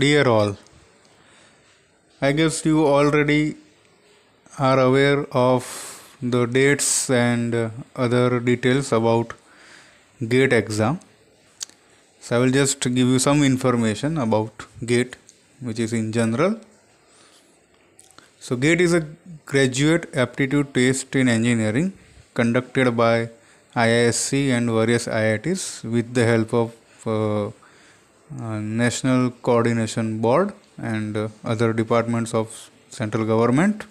Dear all, I guess you already are aware of the dates and uh, other details about GATE exam. So I will just give you some information about GATE, which is in general. So GATE is a graduate aptitude test in engineering conducted by IISc and various IITs with the help of uh, uh, National Coordination Board and uh, other departments of central government.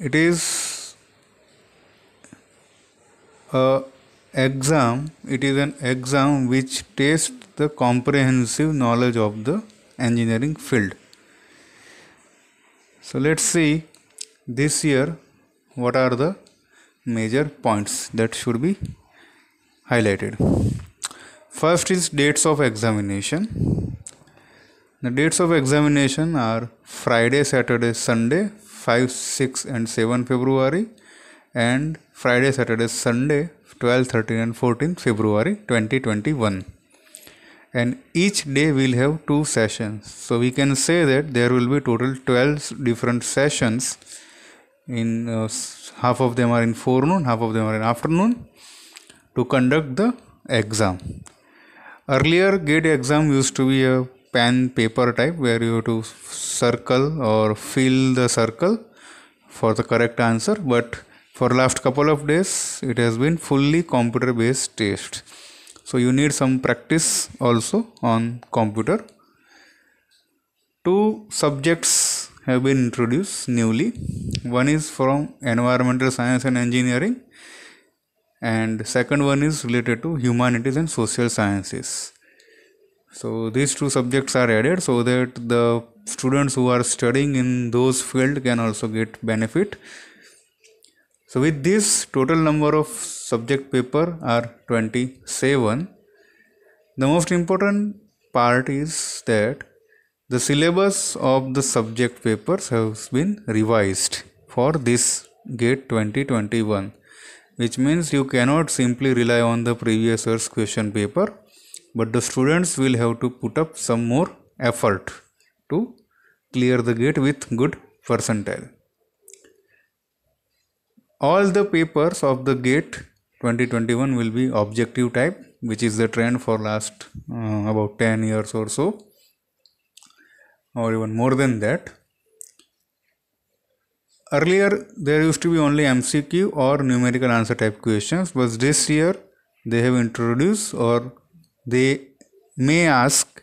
It is a exam. It is an exam which tests the comprehensive knowledge of the engineering field. So let's see this year what are the major points that should be highlighted first is dates of examination the dates of examination are friday saturday sunday 5 6 and 7 february and friday saturday sunday 12 13 and 14 february 2021 and each day will have two sessions so we can say that there will be total 12 different sessions in uh, half of them are in forenoon half of them are in afternoon to conduct the exam Earlier, gate exam used to be a pen paper type where you have to circle or fill the circle for the correct answer. But for last couple of days, it has been fully computer based test. So you need some practice also on computer. Two subjects have been introduced newly. One is from environmental science and engineering and second one is related to humanities and social sciences so these two subjects are added so that the students who are studying in those field can also get benefit so with this total number of subject paper are 27 the most important part is that the syllabus of the subject papers has been revised for this gate 2021 which means you cannot simply rely on the previous year's question paper but the students will have to put up some more effort to clear the gate with good percentile all the papers of the gate 2021 will be objective type which is the trend for last uh, about 10 years or so or even more than that earlier there used to be only mcq or numerical answer type questions but this year they have introduced or they may ask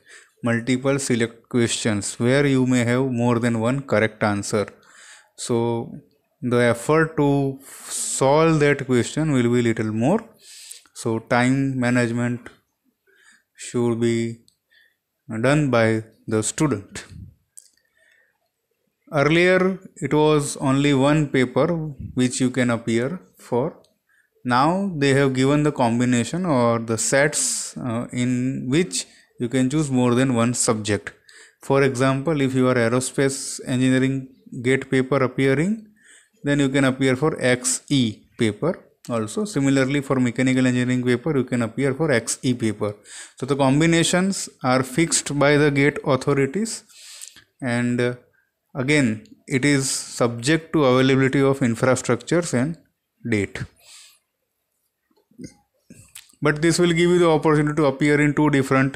multiple select questions where you may have more than one correct answer so the effort to solve that question will be little more so time management should be done by the student earlier it was only one paper which you can appear for now they have given the combination or the sets uh, in which you can choose more than one subject for example if you are aerospace engineering gate paper appearing then you can appear for xe paper also similarly for mechanical engineering paper you can appear for xe paper so the combinations are fixed by the gate authorities and uh, again it is subject to availability of infrastructures and date but this will give you the opportunity to appear in two different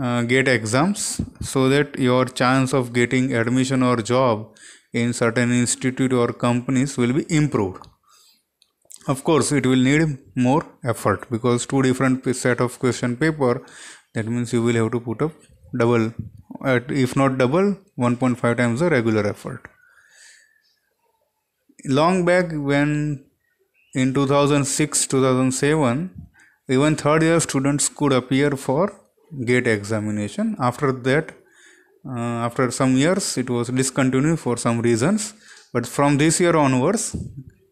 uh, gate exams so that your chance of getting admission or job in certain institute or companies will be improved of course it will need more effort because two different set of question paper that means you will have to put up double at if not double 1.5 times the regular effort long back when in 2006 2007 even third year students could appear for gate examination after that uh, after some years it was discontinued for some reasons but from this year onwards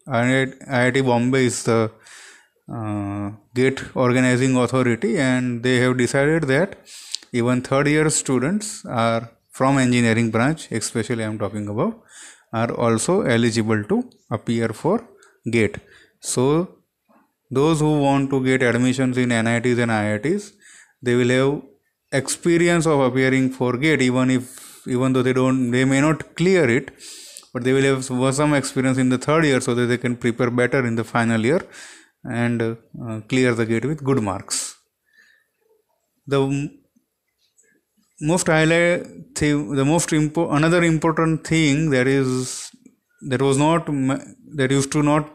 IIT Bombay is the uh, gate organizing authority and they have decided that even third year students are from engineering branch especially I am talking about are also eligible to appear for GATE. So those who want to get admissions in NITs and IITs they will have experience of appearing for GATE even if even though they don't they may not clear it but they will have some experience in the third year so that they can prepare better in the final year and uh, clear the gate with good marks the most highlight thing, the most impo- another important thing that is that was not that used to not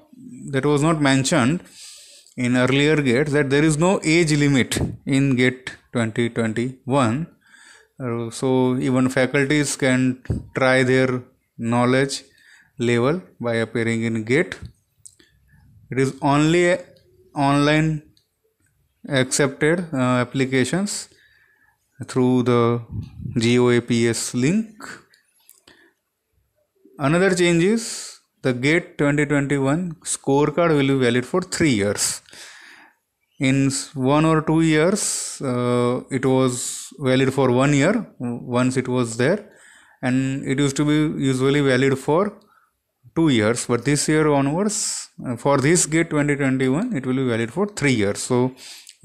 that was not mentioned in earlier gate that there is no age limit in gate 2021 uh, so even faculties can try their knowledge level by appearing in gate it is only online accepted uh, applications through the GOAPS link. Another change is the GATE 2021 scorecard will be valid for 3 years. In one or two years, uh, it was valid for one year once it was there, and it used to be usually valid for two years. But this year onwards, uh, for this GATE 2021, it will be valid for three years. So,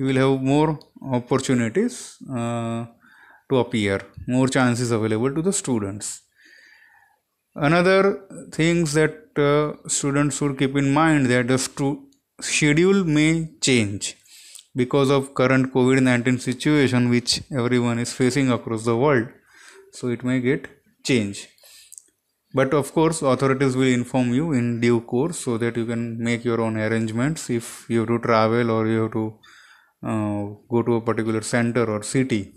you will have more opportunities uh, to appear, more chances available to the students. Another things that uh, students should keep in mind that the stu- schedule may change because of current COVID-19 situation which everyone is facing across the world. So it may get change. But of course, authorities will inform you in due course so that you can make your own arrangements if you have to travel or you have to go to a particular center or city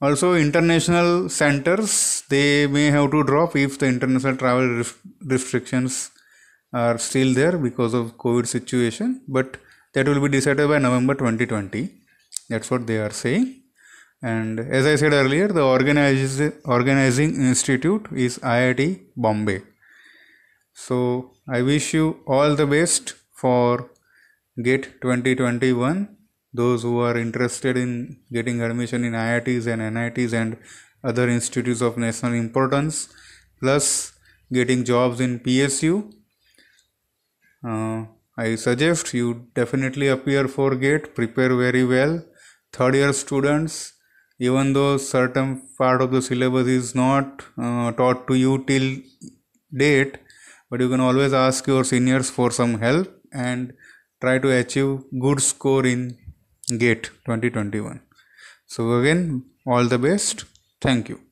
also international centers they may have to drop if the international travel ref- restrictions are still there because of covid situation but that will be decided by november 2020 that's what they are saying and as i said earlier the organize, organizing institute is iit bombay so i wish you all the best for GATE 2021. Those who are interested in getting admission in IITs and NITs and other institutes of national importance, plus getting jobs in PSU. Uh, I suggest you definitely appear for GATE, prepare very well. Third year students, even though certain part of the syllabus is not uh, taught to you till date, but you can always ask your seniors for some help and try to achieve good score in GATE 2021. So again, all the best. Thank you.